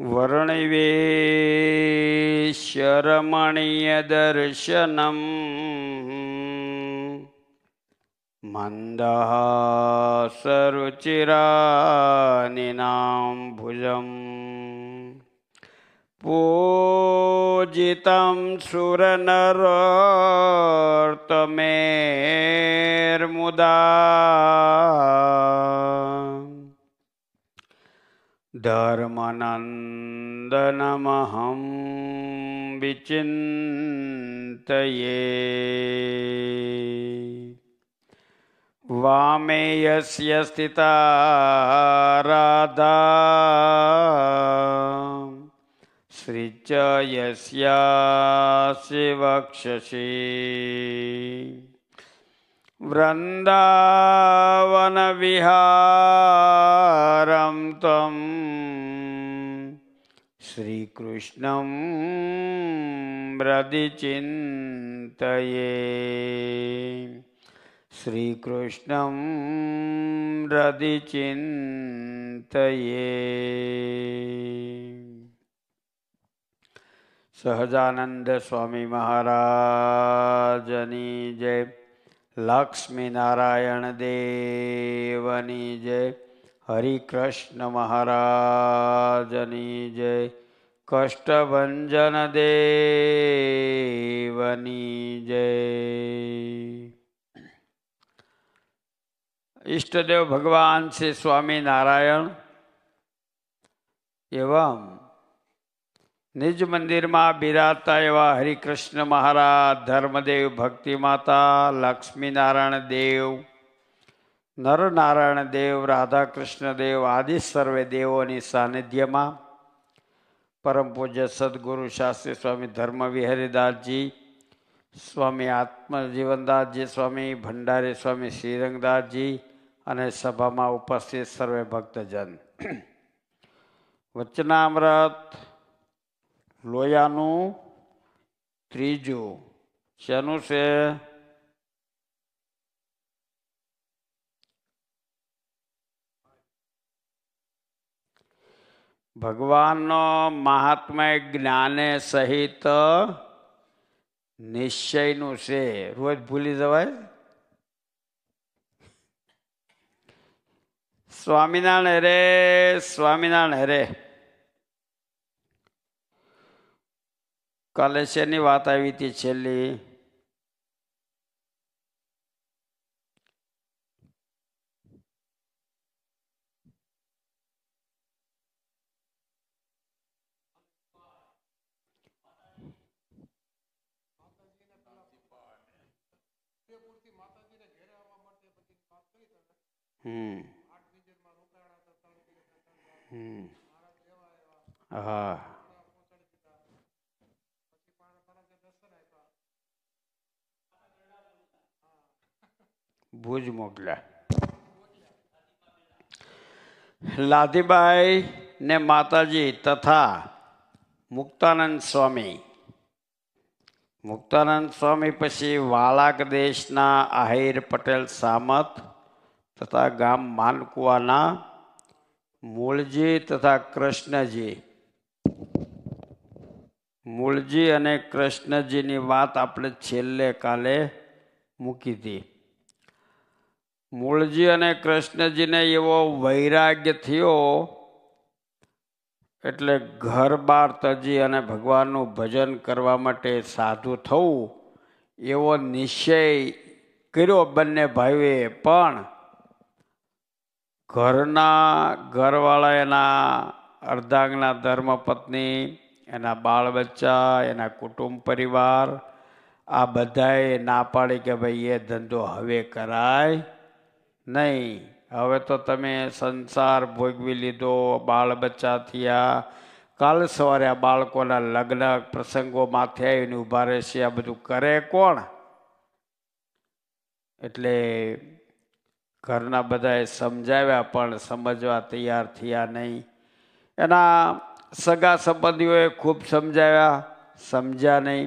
वर्णिवेश्यरमणीयदर्शनम् मन्दहासरुचिरानिनाम्भुजम् पूजितं सुरनरोर्तमेर्मुदा धर्मनन्दनमहं विचिन्तये वामे यस्य स्थिता राधा यस्या शिवक्षसी वृन्दावनविहारं त्वं श्रीकृष्णं हृदिचिन्तये श्रीकृष्णं हृदिचिन्तये सहजानन्दस्वामी महाराजनी जय લક્ષ્મીનારાયણ દેવની જય હરિકૃષ્ણ મહારાજની જય કષ્ટભંજન દેવની જય ઈષ્ટદેવ ભગવાન શ્રી સ્વામિનારાયણ એવમ નિજ મંદિરમાં બિરાજતા એવા હરિકૃષ્ણ મહારાજ ધર્મદેવ ભક્તિ માતા લક્ષ્મીનારાયણ દેવ નરનારાયણ દેવ રાધાકૃષ્ણ દેવ આદિ સર્વે દેવોની સાનિધ્યમાં પરમ પૂજ્ય સદગુરુ શાસ્ત્રી સ્વામી ધર્મવિહરીદાસજી સ્વામી આત્મજીવનદાસજી સ્વામી ભંડારી સ્વામી શ્રીરંગદાસજી અને સભામાં ઉપસ્થિત સર્વે ભક્તજન વચનામૃત લોયાનું ત્રીજું શેનું છે ભગવાનનો મહાત્મા જ્ઞાને સહિત નિશ્ચયનું છે રોજ ભૂલી જવાય સ્વામિનારાયણ હરે સ્વામિનારાયણ હરે કાલે શેની વાત આવી હતી છેલ્લી હમ હા ભુજ મોકલ્યા લાધીબાઈ ને માતાજી તથા મુક્તાનંદ સ્વામી મુક્તાનંદ સ્વામી પછી વાળાક દેશના આહિર પટેલ સામત તથા ગામ માનકુવાના મૂળજી તથા કૃષ્ણજી મૂળજી અને કૃષ્ણજીની વાત આપણે છેલ્લે કાલે મૂકી હતી મૂળજી અને કૃષ્ણજીને એવો વૈરાગ્ય થયો એટલે ઘર બાર તજી અને ભગવાનનું ભજન કરવા માટે સાધુ થવું એવો નિશ્ચય કર્યો બંને ભાઈઓએ પણ ઘરના ઘરવાળા એના અર્ધાંગના ધર્મપત્ની એના બાળ બચ્ચા એના કુટુંબ પરિવાર આ બધાએ ના પાડી કે ભાઈ એ ધંધો હવે કરાય નહીં હવે તો તમે સંસાર ભોગવી લીધો બાળ બચ્ચા થયા કાલ સવારે આ બાળકોના લગ્ન પ્રસંગો માથે આવીને ઊભા રહેશે આ બધું કરે કોણ એટલે ઘરના બધાએ સમજાવ્યા પણ સમજવા તૈયાર થયા નહીં એના સગા સંબંધીઓએ ખૂબ સમજાવ્યા સમજ્યા નહીં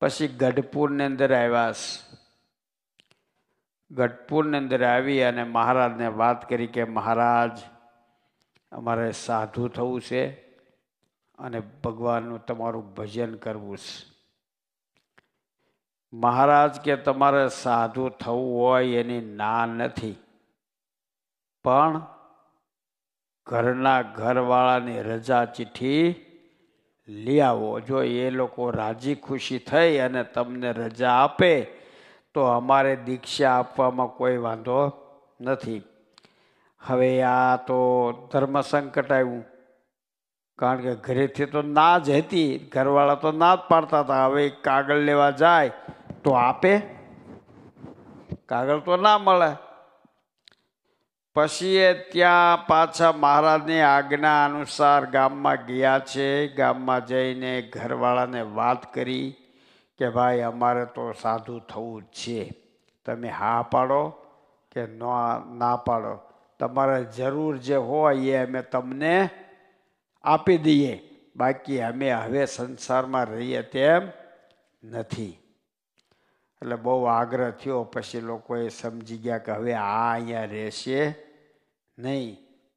પછી ગઢપુરની અંદર આવ્યા ગઢપુરની અંદર આવી અને મહારાજને વાત કરી કે મહારાજ અમારે સાધુ થવું છે અને ભગવાનનું તમારું ભજન કરવું છે મહારાજ કે તમારે સાધુ થવું હોય એની ના નથી પણ ઘરના ઘરવાળાની રજા ચિઠ્ઠી લઈ આવો જો એ લોકો રાજી ખુશી થઈ અને તમને રજા આપે તો અમારે દીક્ષા આપવામાં કોઈ વાંધો નથી હવે આ તો ધર્મ સંકટ આવ્યું કારણ કે ઘરેથી તો ના જ હતી ઘરવાળા તો ના જ પાડતા હતા હવે કાગળ લેવા જાય તો આપે કાગળ તો ના મળે પછી એ ત્યાં પાછા મહારાજની આજ્ઞા અનુસાર ગામમાં ગયા છે ગામમાં જઈને ઘરવાળાને વાત કરી કે ભાઈ અમારે તો સાધુ થવું જ છે તમે હા પાડો કે ના પાડો તમારે જરૂર જે હોય એ અમે તમને આપી દઈએ બાકી અમે હવે સંસારમાં રહીએ તેમ નથી એટલે બહુ આગ્રહ થયો પછી લોકોએ સમજી ગયા કે હવે આ અહીંયા રહેશે નહીં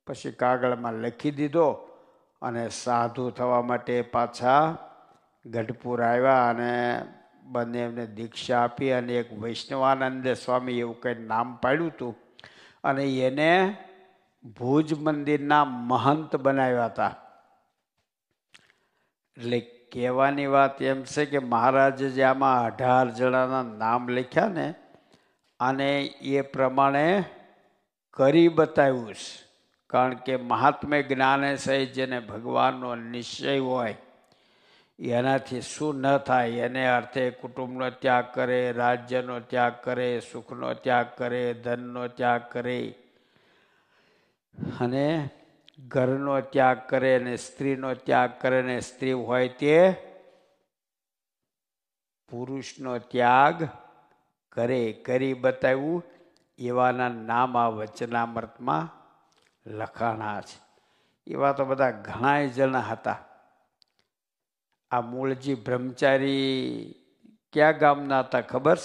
પછી કાગળમાં લખી દીધો અને સાધુ થવા માટે પાછા ગઢપુર આવ્યા અને બંને એમને દીક્ષા આપી અને એક વૈષ્ણવાનંદ સ્વામી એવું કંઈ નામ પાડ્યું હતું અને એને ભુજ મંદિરના મહંત બનાવ્યા હતા એટલે કહેવાની વાત એમ છે કે મહારાજ જે આમાં અઢાર જણાના નામ લખ્યા ને અને એ પ્રમાણે કરી બતાવ્યું છે કારણ કે મહાત્મે જ્ઞાને સહિત જેને ભગવાનનો નિશ્ચય હોય એનાથી શું ન થાય એને અર્થે કુટુંબનો ત્યાગ કરે રાજ્યનો ત્યાગ કરે સુખનો ત્યાગ કરે ધનનો ત્યાગ કરે અને ઘરનો ત્યાગ કરે અને સ્ત્રીનો ત્યાગ કરે ને સ્ત્રી હોય તે પુરુષનો ત્યાગ કરે કરી બતાવ્યું એવાના નામ આ વચનામૃતમાં લખાણા છે એવા તો બધા ઘણાય જણા હતા આ મૂળજી બ્રહ્મચારી કયા ગામના હતા ખબર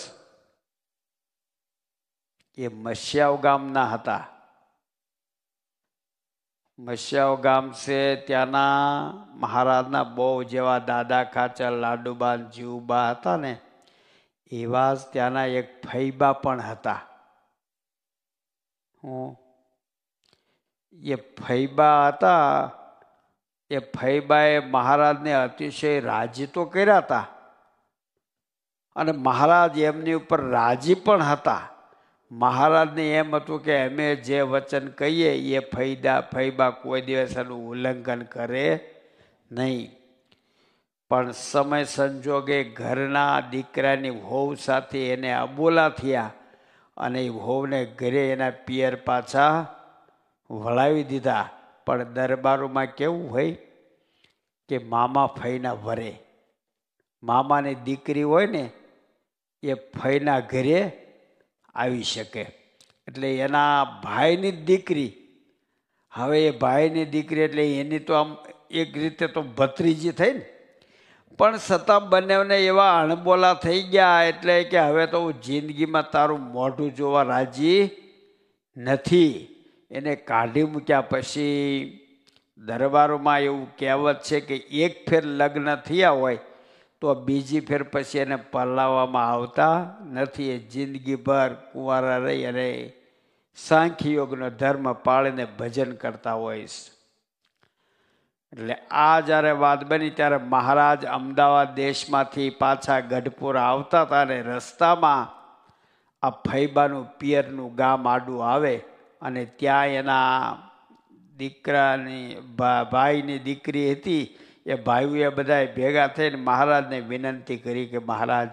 એ મસ્યાવ ગામના હતા મસ્યાવ ગામ છે ત્યાંના મહારાજના બહુ જેવા દાદા ખાચા લાડુબા જીવબા હતા ને એવા જ ત્યાંના એક ફૈબા પણ હતા હું એ ફૈબા હતા એ ફૈબાએ મહારાજને અતિશય રાજી તો કર્યા હતા અને મહારાજ એમની ઉપર રાજી પણ હતા મહારાજને એમ હતું કે અમે જે વચન કહીએ એ ફૈદા ફૈબા કોઈ દિવસ એનું ઉલ્લંઘન કરે નહીં પણ સમય સંજોગે ઘરના દીકરાની હોવ સાથે એને અબોલા થયા અને એ હોવને ઘરે એના પિયર પાછા વળાવી દીધા પણ દરબારોમાં કેવું હોય કે મામા ફઈના વરે મામાની દીકરી હોય ને એ ફઈના ઘરે આવી શકે એટલે એના ભાઈની દીકરી હવે એ ભાઈની દીકરી એટલે એની તો આમ એક રીતે તો ભત્રીજી થઈ ને પણ છતાં બંનેઓને એવા અણબોલા થઈ ગયા એટલે કે હવે તો હું જિંદગીમાં તારું મોઢું જોવા રાજી નથી એને કાઢી મૂક્યા પછી દરબારોમાં એવું કહેવત છે કે એક ફેર લગ્ન થયા હોય તો બીજી ફેર પછી એને પલાવવામાં આવતા નથી એ જિંદગીભર કુંવારા રહી અને સાંખ્યયોગનો ધર્મ પાળીને ભજન કરતા હોઈશ એટલે આ જ્યારે વાત બની ત્યારે મહારાજ અમદાવાદ દેશમાંથી પાછા ગઢપુર આવતા હતા અને રસ્તામાં આ ફૈબાનું પિયરનું ગામ આડું આવે અને ત્યાં એના દીકરાની ભાઈની દીકરી હતી એ ભાઈઓએ બધા ભેગા થઈને મહારાજને વિનંતી કરી કે મહારાજ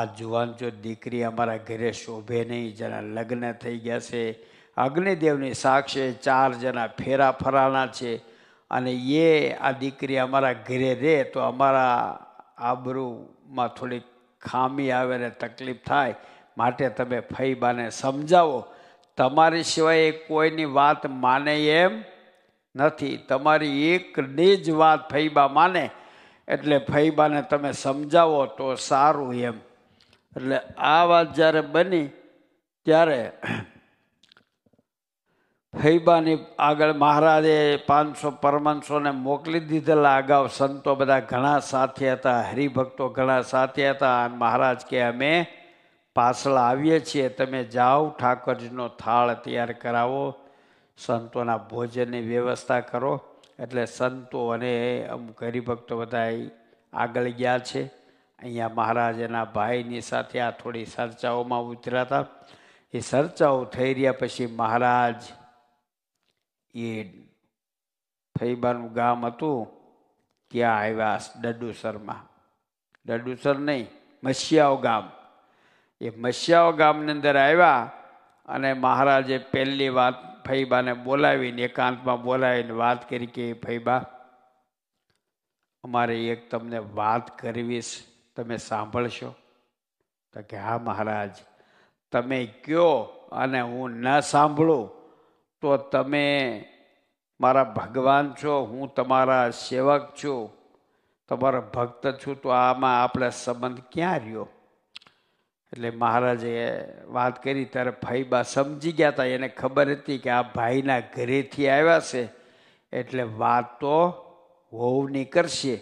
આ જુવાન જો દીકરી અમારા ઘરે શોભે નહીં જરા લગ્ન થઈ ગયા છે અગ્નિદેવની સાક્ષી ચાર જણા ફેરા ફરાના છે અને એ આ દીકરી અમારા ઘરે રહે તો અમારા આબરૂમાં થોડીક ખામી આવે ને તકલીફ થાય માટે તમે ફૈબાને સમજાવો તમારી સિવાય કોઈની વાત માને એમ નથી તમારી એકની જ વાત ફૈબા માને એટલે ફૈબાને તમે સમજાવો તો સારું એમ એટલે આ વાત જ્યારે બની ત્યારે ફૈબાની આગળ મહારાજે પાંચસો પરમંશોને મોકલી દીધેલા અગાઉ સંતો બધા ઘણા સાથી હતા હરિભક્તો ઘણા સાથી હતા અને મહારાજ કે અમે પાછળ આવીએ છીએ તમે જાઓ ઠાકરજીનો થાળ તૈયાર કરાવો સંતોના ભોજનની વ્યવસ્થા કરો એટલે સંતો અને અમુક હરિભક્તો બધા આગળ ગયા છે અહીંયા મહારાજ એના ભાઈની સાથે આ થોડી ચર્ચાઓમાં ઉતર્યા હતા એ ચર્ચાઓ થઈ રહ્યા પછી મહારાજ એ ફૈબાનું ગામ હતું ત્યાં આવ્યા ડડુસરમાં ડડુસર નહીં મસિયાઓ ગામ એ મસ્યાઓ ગામની અંદર આવ્યા અને મહારાજે પહેલી વાત ફૈબાને બોલાવીને એકાંતમાં બોલાવીને વાત કરી કે ફૈબા અમારે એક તમને વાત કરવી તમે સાંભળશો તો કે હા મહારાજ તમે કયો અને હું ન સાંભળું તો તમે મારા ભગવાન છો હું તમારા સેવક છું તમારો ભક્ત છું તો આમાં આપણે સંબંધ ક્યાં રહ્યો એટલે મહારાજે વાત કરી ત્યારે ફઈબા સમજી ગયા હતા એને ખબર હતી કે આ ભાઈના ઘરેથી આવ્યા છે એટલે વાત તો વહુની કરશે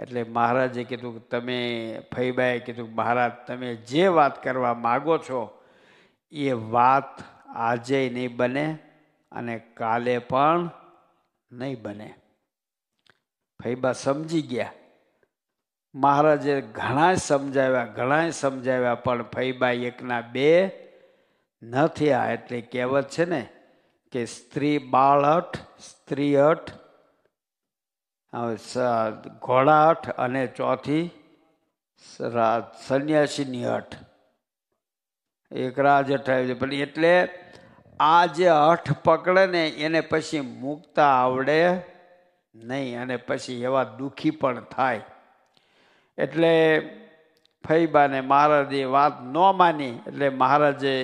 એટલે મહારાજે કીધું કે તમે ફઈબાએ કીધું મહારાજ તમે જે વાત કરવા માગો છો એ વાત આજે નહીં બને અને કાલે પણ નહીં બને ફઈબા સમજી ગયા મહારાજે ઘણા સમજાવ્યા ઘણાય સમજાવ્યા પણ ફઈબાઈ એકના બે ન થયા એટલે કહેવત છે ને કે સ્ત્રી બાળઠ સ્ત્રી અઠ ઘોડા અઠ અને ચોથી સંન્યાસીની અઠ એક રાજ અઠાવી છે પણ એટલે આ જે અઠ પકડે ને એને પછી મૂકતા આવડે નહીં અને પછી એવા દુઃખી પણ થાય એટલે ફૈબાને મહારાજે વાત ન માની એટલે મહારાજે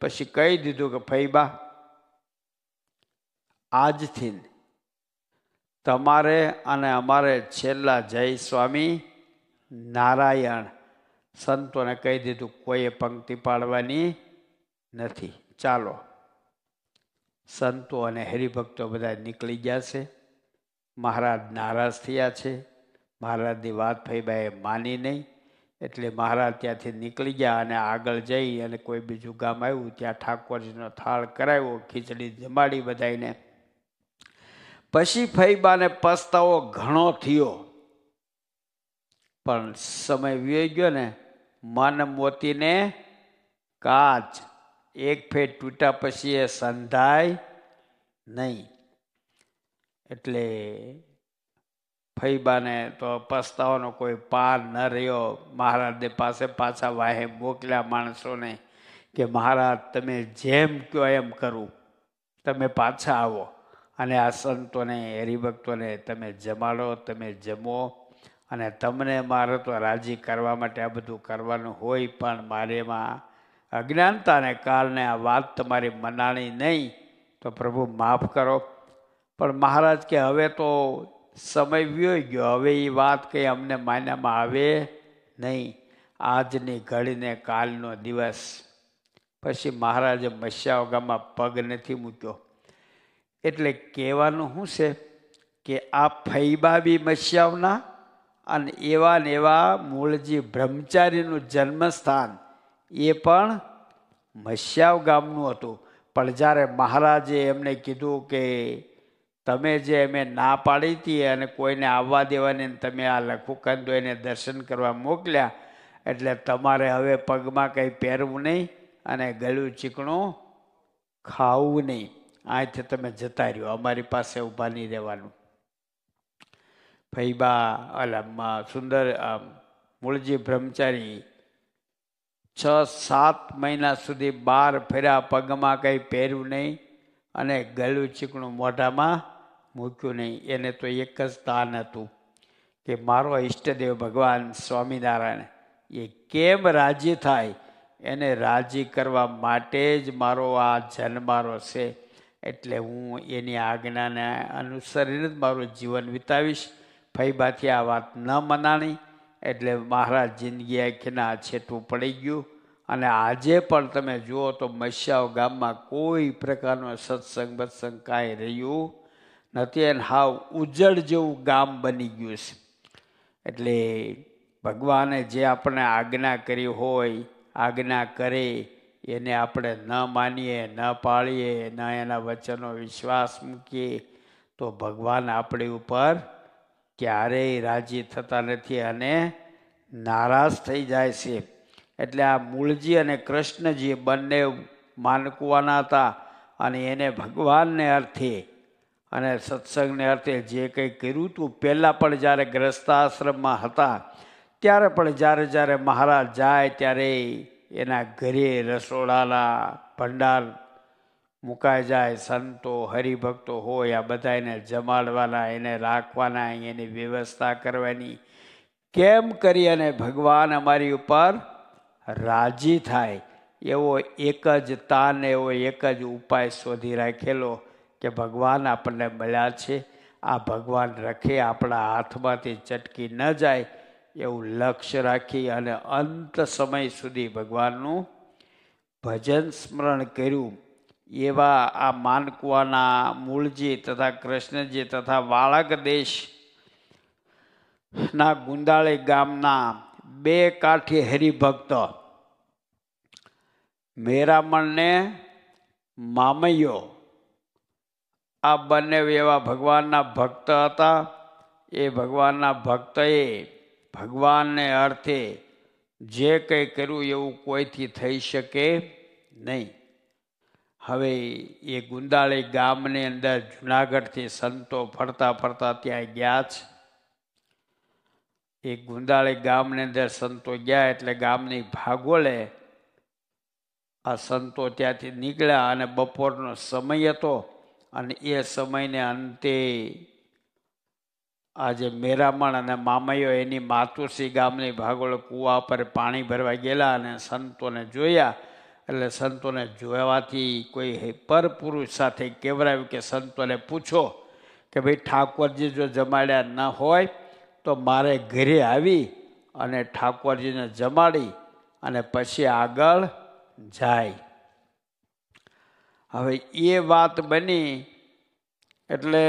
પછી કહી દીધું કે ફૈબા આજથી તમારે અને અમારે છેલ્લા જય સ્વામી નારાયણ સંતોને કહી દીધું કોઈએ પંક્તિ પાડવાની નથી ચાલો સંતો અને હરિભક્તો બધા નીકળી ગયા છે મહારાજ નારાજ થયા છે મહારાજની વાત ફઈબાએ માની નહીં એટલે મહારાજ ત્યાંથી નીકળી ગયા અને આગળ જઈ અને કોઈ બીજું ગામ આવ્યું ત્યાં ઠાકોરજીનો થાળ કરાવ્યો ખીચડી જમાડી બધાઈને પછી ફૈબાને પસ્તાવો ઘણો થયો પણ સમય વ્યય ગયો ને મન મોતીને કાચ એક ફેર તૂટ્યા પછી એ સંધાય નહીં એટલે ફૈબાને તો પસ્તાવાનો કોઈ પાર ન રહ્યો મહારાજને પાસે પાછા વાહે મોકલ્યા માણસોને કે મહારાજ તમે જેમ કહો એમ કરું તમે પાછા આવો અને આ સંતોને હરિભક્તોને તમે જમાડો તમે જમો અને તમને મારે તો રાજી કરવા માટે આ બધું કરવાનું હોય પણ મારે એમાં અજ્ઞાનતાને કારણે આ વાત તમારી મનાણી નહીં તો પ્રભુ માફ કરો પણ મહારાજ કે હવે તો સમય વ્યય ગયો હવે એ વાત કંઈ અમને માન્યામાં આવે નહીં આજની ઘડીને કાલનો દિવસ પછી મહારાજે મસ્યાઓગામાં પગ નથી મૂક્યો એટલે કહેવાનું શું છે કે આ ફૈબાબી મસ્યાઓના અને એવા ને એવા મૂળજી બ્રહ્મચારીનું જન્મસ્થાન એ પણ મસ્યાવ ગામનું હતું પણ જ્યારે મહારાજે એમને કીધું કે તમે જે અમે ના પાડી હતી અને કોઈને આવવા દેવાની તમે આ લખુકંદો એને દર્શન કરવા મોકલ્યા એટલે તમારે હવે પગમાં કંઈ પહેરવું નહીં અને ગળું ચીકણું ખાવું નહીં અહીંથી તમે જતા રહ્યો અમારી પાસે ઊભા નહીં રહેવાનું ફૈબા અલા સુંદર મૂળજી બ્રહ્મચારી છ સાત મહિના સુધી બહાર ફેર્યા પગમાં કંઈ પહેર્યું નહીં અને ગળું ચીકણું મોઢામાં મૂક્યું નહીં એને તો એક જ તાન હતું કે મારો ઈષ્ટદેવ ભગવાન સ્વામિનારાયણ એ કેમ રાજી થાય એને રાજી કરવા માટે જ મારો આ જન્મારો છે એટલે હું એની આજ્ઞાને અનુસરીને જ મારું જીવન વિતાવીશ ફઈબાથી આ વાત ન મનાણી એટલે મહારાજ જિંદગી આખીના છેટું પડી ગયું અને આજે પણ તમે જુઓ તો મસ્યાવ ગામમાં કોઈ પ્રકારનો સત્સંગ બત્સંગ કાંઈ રહ્યું ને એને હાવ ઉજ્જળ જેવું ગામ બની ગયું છે એટલે ભગવાને જે આપણે આજ્ઞા કરી હોય આજ્ઞા કરે એને આપણે ન માનીએ ન પાળીએ ન એના વચનો વિશ્વાસ મૂકીએ તો ભગવાન આપણી ઉપર ક્યારેય રાજી થતા નથી અને નારાજ થઈ જાય છે એટલે આ મૂળજી અને કૃષ્ણજી બંને માનકુવાના હતા અને એને ભગવાનને અર્થે અને સત્સંગને અર્થે જે કંઈ કર્યું હતું પહેલાં પણ જ્યારે ગ્રસ્તાશ્રમમાં હતા ત્યારે પણ જ્યારે જ્યારે મહારાજ જાય ત્યારે એના ઘરે રસોડાના ભંડાર મુકાઈ જાય સંતો હરિભક્તો હોય આ બધા એને જમાડવાના એને રાખવાના એની વ્યવસ્થા કરવાની કેમ કરી અને ભગવાન અમારી ઉપર રાજી થાય એવો એક જ તાન એવો એક જ ઉપાય શોધી રાખેલો કે ભગવાન આપણને મળ્યા છે આ ભગવાન રખે આપણા હાથમાંથી ચટકી ન જાય એવું લક્ષ્ય રાખી અને અંત સમય સુધી ભગવાનનું ભજન સ્મરણ કર્યું એવા આ માનકુવાના મૂળજી તથા કૃષ્ણજી તથા વાળક દેશના ગુંદાળી ગામના બે કાઠી હરિભક્ત મેરામણને મામૈયો આ બંને એવા ભગવાનના ભક્ત હતા એ ભગવાનના ભક્તએ ભગવાનને અર્થે જે કંઈ કર્યું એવું કોઈથી થઈ શકે નહીં હવે એ ગુંદાળી ગામની અંદર જુનાગઢથી સંતો ફરતા ફરતા ત્યાં ગયા છે એ ગુંદાળી ગામની અંદર સંતો ગયા એટલે ગામની ભાગોળે આ સંતો ત્યાંથી નીકળ્યા અને બપોરનો સમય હતો અને એ સમયને અંતે આજે મેરામણ અને મામૈયો એની માતુસી ગામની ભાગોળ કૂવા પર પાણી ભરવા ગયેલા અને સંતોને જોયા એટલે સંતોને જોવાથી કોઈ પરપુરુષ સાથે કહેવરાયું કે સંતોને પૂછો કે ભાઈ ઠાકોરજી જો જમાડ્યા ન હોય તો મારે ઘરે આવી અને ઠાકોરજીને જમાડી અને પછી આગળ જાય હવે એ વાત બની એટલે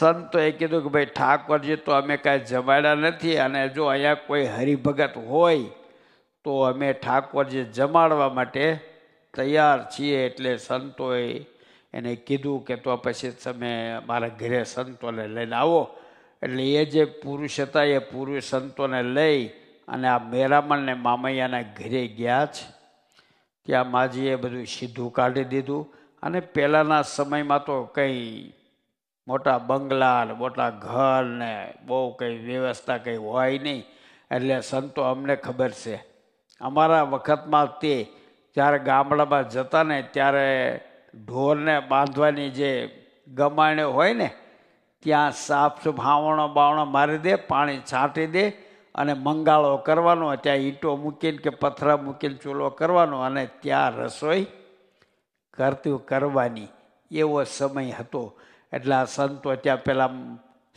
સંતોએ કીધું કે ભાઈ ઠાકોરજી તો અમે કાંઈ જમાડ્યા નથી અને જો અહીંયા કોઈ હરિભગત હોય તો અમે ઠાકોરજી જમાડવા માટે તૈયાર છીએ એટલે સંતોએ એને કીધું કે તો પછી તમે મારા ઘરે સંતોને લઈને આવો એટલે એ જે પુરુષ હતા એ પુરુષ સંતોને લઈ અને આ મેરામણને મામૈયાના ઘરે ગયા છે ત્યાં માજીએ બધું સીધું કાઢી દીધું અને પહેલાંના સમયમાં તો કંઈ મોટા બંગલા ને મોટા ઘર ને બહુ કંઈ વ્યવસ્થા કંઈ હોય નહીં એટલે સંતો અમને ખબર છે અમારા વખતમાં તે જ્યારે ગામડામાં જતા ને ત્યારે ઢોરને બાંધવાની જે ગમાણે હોય ને ત્યાં સાફ સૂફ બાવણો મારી દે પાણી છાંટી દે અને મંગાળો કરવાનો ત્યાં ઈંટો મૂકીને કે પથરા મૂકીને ચૂલો કરવાનો અને ત્યાં રસોઈ કરતું કરવાની એવો સમય હતો એટલે આ સંતો ત્યાં પહેલાં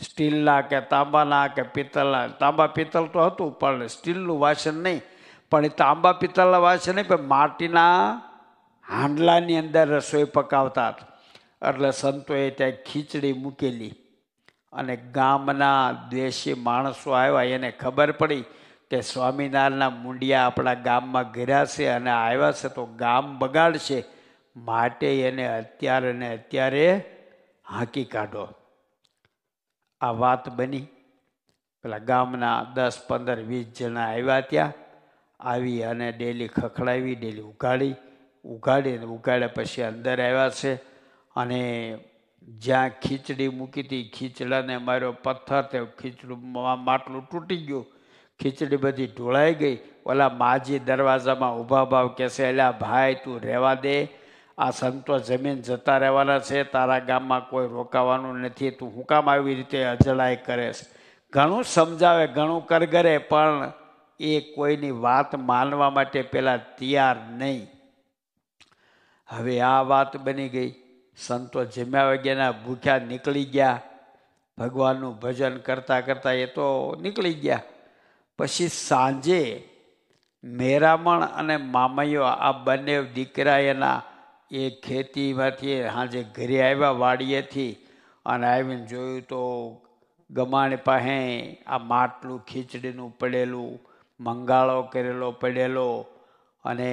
સ્ટીલના કે તાંબાના કે પિત્તળના તાંબા પિત્તળ તો હતું પણ સ્ટીલનું વાસણ નહીં પણ એ તાંબા પિત્તળના વાસણ નહીં પણ માટીના હાંડલાની અંદર રસોઈ પકાવતા એટલે સંતોએ ત્યાં ખીચડી મૂકેલી અને ગામના દેશી માણસો આવ્યા એને ખબર પડી કે સ્વામિનારાયણના મુંડિયા આપણા ગામમાં ઘેર્યા છે અને આવ્યા છે તો ગામ બગાડશે માટે એને અત્યારે ને અત્યારે હાંકી કાઢો આ વાત બની પેલા ગામના દસ પંદર વીસ જણા આવ્યા ત્યાં આવી અને ડેલી ખખડાવી ડેલી ઉઘાડી ઉઘાડીને ઉગાડ્યા પછી અંદર આવ્યા છે અને જ્યાં ખીચડી મૂકી હતી ખીચડાને માર્યો પથ્થર તે ખીચડું માટલું તૂટી ગયું ખીચડી બધી ઢોળાઈ ગઈ ઓલા માજી દરવાજામાં ઊભા ભાવ કહેશે એલા ભાઈ તું રહેવા દે આ સંતો જમીન જતા રહેવાના છે તારા ગામમાં કોઈ રોકાવાનું નથી તું હું કામ આવી રીતે અજળાય કરેશ ઘણું સમજાવે ઘણું કરગરે પણ એ કોઈની વાત માનવા માટે પેલા તૈયાર નહીં હવે આ વાત બની ગઈ સંતો જમ્યા વગેરેના ભૂખ્યા નીકળી ગયા ભગવાનનું ભજન કરતાં કરતાં એ તો નીકળી ગયા પછી સાંજે મેરામણ અને મામૈયો આ બંને દીકરા એના એ ખેતીમાંથી સાંજે ઘરે આવ્યા વાડીએથી અને આવીને જોયું તો ગમાણ પાસે આ માટલું ખીચડીનું પડેલું મંગાળો કરેલો પડેલો અને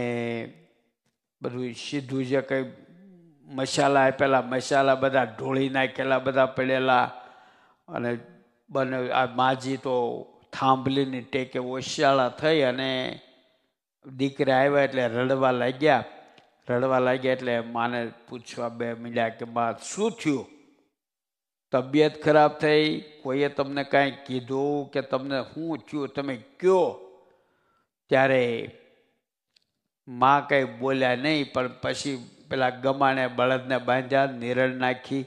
બધું સીધું જે કંઈ મસાલા આપેલા મસાલા બધા ઢોળી નાખેલા બધા પડેલા અને બને આ માજી તો થાંભલીની ટેકે ઓશિયાળા થઈ અને દીકરા આવ્યા એટલે રડવા લાગ્યા રડવા લાગ્યા એટલે માને પૂછવા બે મીડ્યા કે બા શું થયું તબિયત ખરાબ થઈ કોઈએ તમને કાંઈ કીધું કે તમને શું થયું તમે કયો ત્યારે માં કંઈ બોલ્યા નહીં પણ પછી પેલા ગમાણે બળદને બાંધ્યા નિરણ નાખી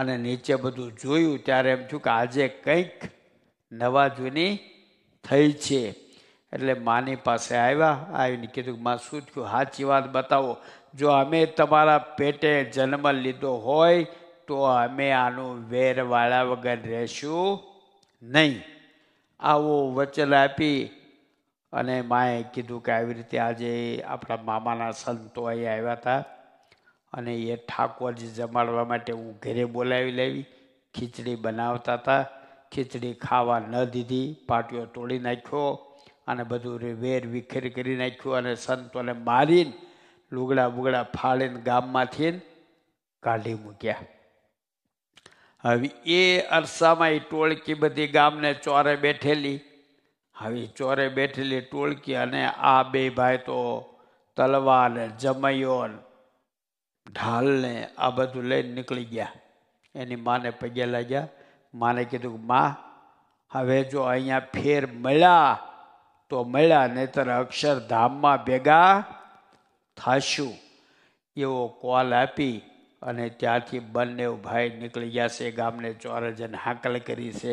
અને નીચે બધું જોયું ત્યારે એમ થયું કે આજે કંઈક નવા જૂની થઈ છે એટલે માની પાસે આવ્યા આવીને કીધું કે માં શું થયું સાચી વાત બતાવો જો અમે તમારા પેટે જન્મ લીધો હોય તો અમે આનું વેરવાળા વગર રહેશું નહીં આવો વચન આપી અને માએ કીધું કે આવી રીતે આજે આપણા મામાના સંતો અહીં આવ્યા હતા અને એ ઠાકોરજી જમાડવા માટે હું ઘરે બોલાવી લેવી ખીચડી બનાવતા હતા ખીચડી ખાવા ન દીધી પાટીઓ તોડી નાખ્યો અને બધું વેર વિખેર કરી નાખ્યું અને સંતોને મારીને લુગડા બુગડા ફાળીને ગામમાંથી કાઢી મૂક્યા હવે એ અરસામાં એ ટોળકી બધી ગામને ચોરે બેઠેલી હવે ચોરે બેઠેલી ટોળકી અને આ બે ભાઈ તો તલવાર જમૈયોન ઢાલને આ બધું લઈને નીકળી ગયા એની માને પગે લાગ્યા માને કીધું કે માં હવે જો અહીંયા ફેર મળ્યા તો મળ્યા નહીતર અક્ષરધામમાં ભેગા થાશું એવો કોલ આપી અને ત્યાંથી બંને ભાઈ નીકળી ગયા છે ગામને ચોરે જઈને હાકલ કરી છે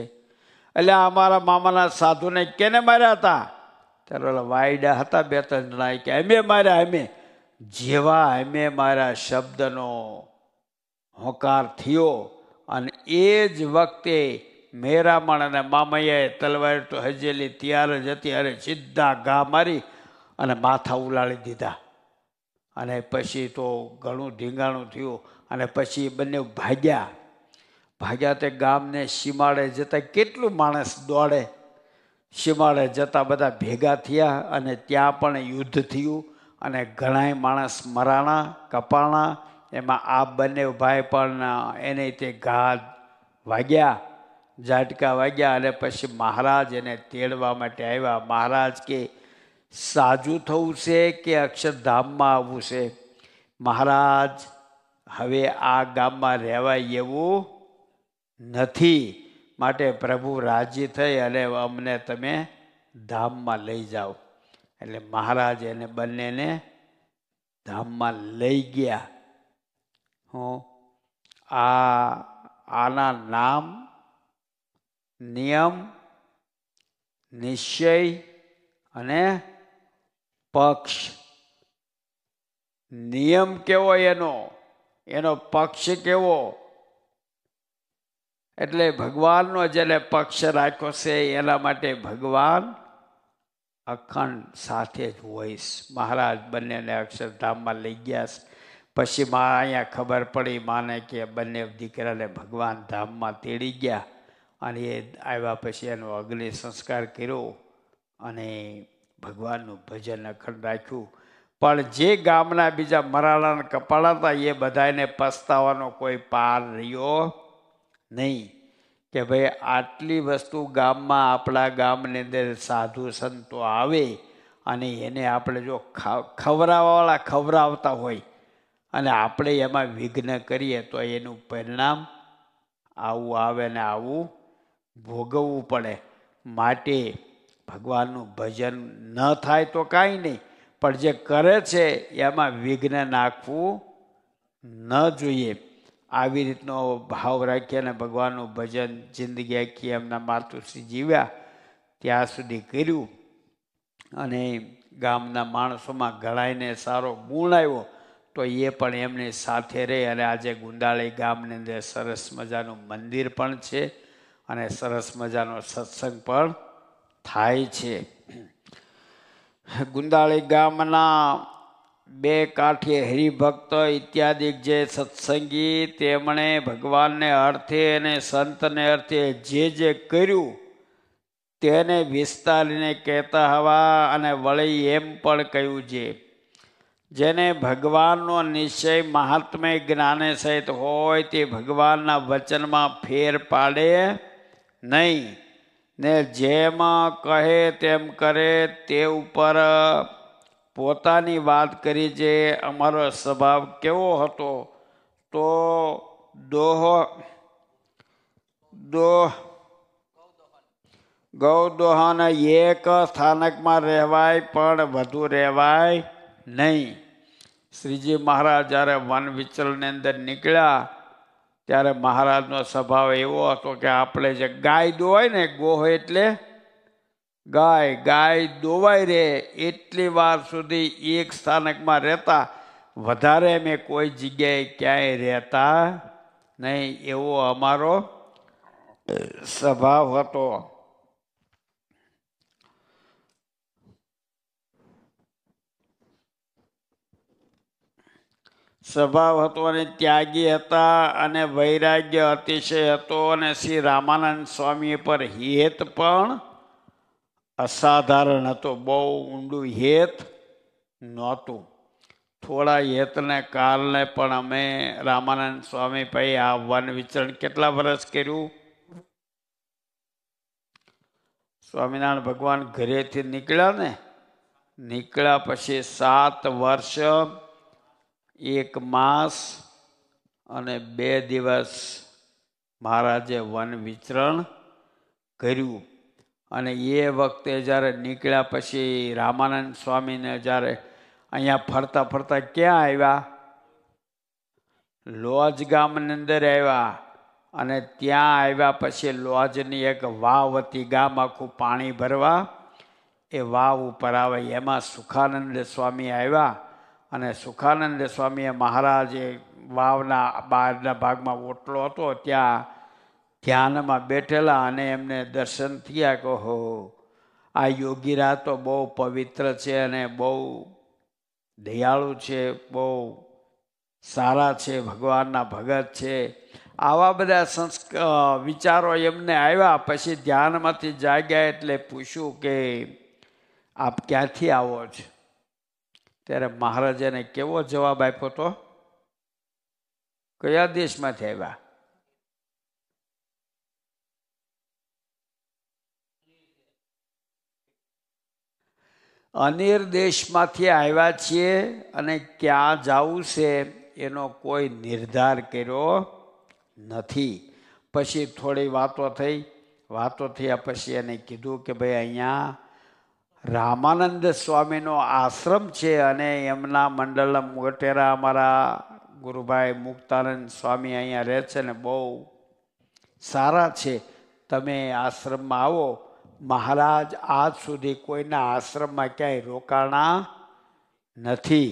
એટલે અમારા મામાના સાધુને કેને માર્યા હતા ત્યારે ઓલા વાયડા હતા બે ત્રણ જણા કે અમે માર્યા અમે જેવા અમે મારા શબ્દનો હોકાર થયો અને એ જ વખતે મેરામણ અને મામાએ તલવાર તો હજેલી તૈયાર જ હતી અરે સીધા ઘા મારી અને માથા ઉલાળી દીધા અને પછી તો ઘણું ઢીંગાણું થયું અને પછી બંને ભાગ્યા ભાગ્યા તે ગામને સીમાડે જતાં કેટલું માણસ દોડે સીમાડે જતાં બધા ભેગા થયા અને ત્યાં પણ યુદ્ધ થયું અને ઘણાય માણસ મરાણા કપાણા એમાં આ બંને ભાઈ પણ એને તે ઘા વાગ્યા ઝાટકા વાગ્યા અને પછી મહારાજ એને તેડવા માટે આવ્યા મહારાજ કે સાજું થવું છે કે અક્ષરધામમાં આવવું છે મહારાજ હવે આ ગામમાં રહેવાય એવું નથી માટે પ્રભુ રાજી થઈ અને અમને તમે ધામમાં લઈ જાઓ એટલે મહારાજ એને બંનેને ધામમાં લઈ ગયા હું આ આના નામ નિયમ નિશ્ચય અને પક્ષ નિયમ કેવો એનો એનો પક્ષ કેવો એટલે ભગવાનનો જેને પક્ષ રાખ્યો છે એના માટે ભગવાન અખંડ સાથે જ હોઈશ મહારાજ બંનેને અક્ષરધામમાં લઈ ગયા છે પછી માં અહીંયા ખબર પડી માને કે બંને દીકરાને ભગવાન ધામમાં તેડી ગયા અને એ આવ્યા પછી એનો અગ્નિ સંસ્કાર કર્યો અને ભગવાનનું ભજન અખંડ રાખ્યું પણ જે ગામના બીજા મરાળાના કપાળા હતા એ બધાને પસ્તાવાનો કોઈ પાર રહ્યો નહીં કે ભાઈ આટલી વસ્તુ ગામમાં આપણા ગામની અંદર સાધુ સંતો આવે અને એને આપણે જો ખવરાવાવાળા ખવરાવતા હોય અને આપણે એમાં વિઘ્ન કરીએ તો એનું પરિણામ આવું આવે ને આવું ભોગવવું પડે માટે ભગવાનનું ભજન ન થાય તો કાંઈ નહીં પણ જે કરે છે એમાં વિઘ્ન નાખવું ન જોઈએ આવી રીતનો ભાવ રાખી અને ભગવાનનું ભજન જિંદગી આખી એમના માતુશ્રી જીવ્યા ત્યાં સુધી કર્યું અને ગામના માણસોમાં ગણાઈને સારો ગુણ આવ્યો તો એ પણ એમની સાથે રહે અને આજે ગુંદાળી ગામની અંદર સરસ મજાનું મંદિર પણ છે અને સરસ મજાનો સત્સંગ પણ થાય છે ગુંદાળી ગામના બે કાંઠે હરિભક્ત ઇત્યાદિ જે સત્સંગી તેમણે ભગવાનને અર્થે અને સંતને અર્થે જે જે કર્યું તેને વિસ્તારીને કહેતા હવા અને વળી એમ પણ કહ્યું છે જેને ભગવાનનો નિશ્ચય મહાત્મય જ્ઞાને સહિત હોય તે ભગવાનના વચનમાં ફેર પાડે નહીં ને જેમ કહે તેમ કરે તે ઉપર પોતાની વાત કરી જે અમારો સ્વભાવ કેવો હતો તો દોહ દોહ ગૌદોહન એક સ્થાનકમાં રહેવાય પણ વધુ રહેવાય નહીં શ્રીજી મહારાજ જ્યારે વન વિચલની અંદર નીકળ્યા ત્યારે મહારાજનો સ્વભાવ એવો હતો કે આપણે જે ગાય દોવાય ને ગોહ એટલે ગાય ગાય દોવાય રહે એટલી વાર સુધી એક સ્થાનકમાં રહેતા વધારે અમે કોઈ જગ્યાએ ક્યાંય રહેતા નહીં એવો અમારો સ્વભાવ હતો સ્વભાવ હતો અને ત્યાગી હતા અને વૈરાગ્ય અતિશય હતો અને શ્રી રામાનંદ સ્વામી પર હેત પણ અસાધારણ હતો બહુ ઊંડું હેત નહોતું થોડા હેતને કાલને પણ અમે રામાનંદ સ્વામી ભાઈ આ વન વિચરણ કેટલા વર્ષ કર્યું સ્વામિનારાયણ ભગવાન ઘરેથી નીકળ્યા ને નીકળ્યા પછી સાત વર્ષ એક માસ અને બે દિવસ મહારાજે વન વિચરણ કર્યું અને એ વખતે જ્યારે નીકળ્યા પછી રામાનંદ સ્વામીને જ્યારે અહીંયા ફરતા ફરતા ક્યાં આવ્યા લોજ ગામની અંદર આવ્યા અને ત્યાં આવ્યા પછી લોજની એક વાવ હતી ગામ આખું પાણી ભરવા એ વાવ ઉપર આવે એમાં સુખાનંદ સ્વામી આવ્યા અને સુખાનંદ સ્વામીએ મહારાજે વાવના બહારના ભાગમાં ઓટલો હતો ત્યાં ધ્યાનમાં બેઠેલા અને એમને દર્શન થયા કે હો આ યોગીરા તો બહુ પવિત્ર છે અને બહુ દયાળુ છે બહુ સારા છે ભગવાનના ભગત છે આવા બધા સંસ્ક વિચારો એમને આવ્યા પછી ધ્યાનમાંથી જાગ્યા એટલે પૂછ્યું કે આપ ક્યાંથી આવો છો ત્યારે મહારાજાને કેવો જવાબ આપ્યો હતો કયા દેશમાંથી આવ્યા અનિર દેશમાંથી આવ્યા છીએ અને ક્યાં જવું છે એનો કોઈ નિર્ધાર કર્યો નથી પછી થોડી વાતો થઈ વાતો થયા પછી એને કીધું કે ભાઈ અહીંયા રામાનંદ સ્વામીનો આશ્રમ છે અને એમના મંડળના મોટેરા અમારા ગુરુભાઈ મુક્તાનંદ સ્વામી અહીંયા રહે છે ને બહુ સારા છે તમે આશ્રમમાં આવો મહારાજ આજ સુધી કોઈના આશ્રમમાં ક્યાંય રોકાણા નથી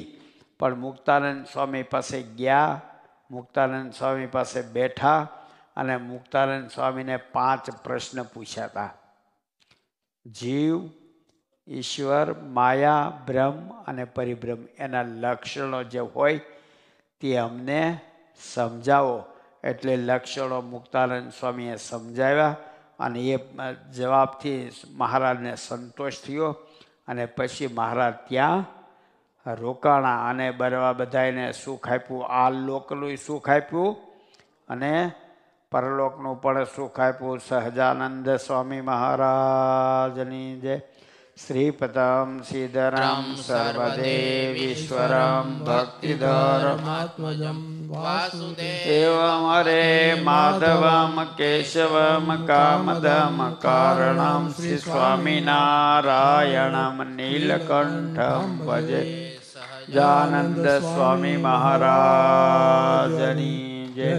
પણ મુક્તાનંદ સ્વામી પાસે ગયા મુક્તાનંદ સ્વામી પાસે બેઠા અને મુક્તાનંદ સ્વામીને પાંચ પ્રશ્ન પૂછ્યા હતા જીવ ઈશ્વર માયા બ્રહ્મ અને પરિબ્રહ્મ એના લક્ષણો જે હોય તે અમને સમજાવો એટલે લક્ષણો મુક્તાનંદ સ્વામીએ સમજાવ્યા અને એ જવાબથી મહારાજને સંતોષ થયો અને પછી મહારાજ ત્યાં રોકાણા અને બરવા બધાને સુખ આપ્યું આ લોકનું સુખ આપ્યું અને પરલોકનું પણ સુખ આપ્યું સહજાનંદ સ્વામી મહારાજની જે श्रीपदां श्रीधरं सर्वदेवीश्वरं भक्तिधरं वासु एवमरे माधवं केशवं कारणं श्रीस्वामिनारायणं नीलकण्ठं भजे जय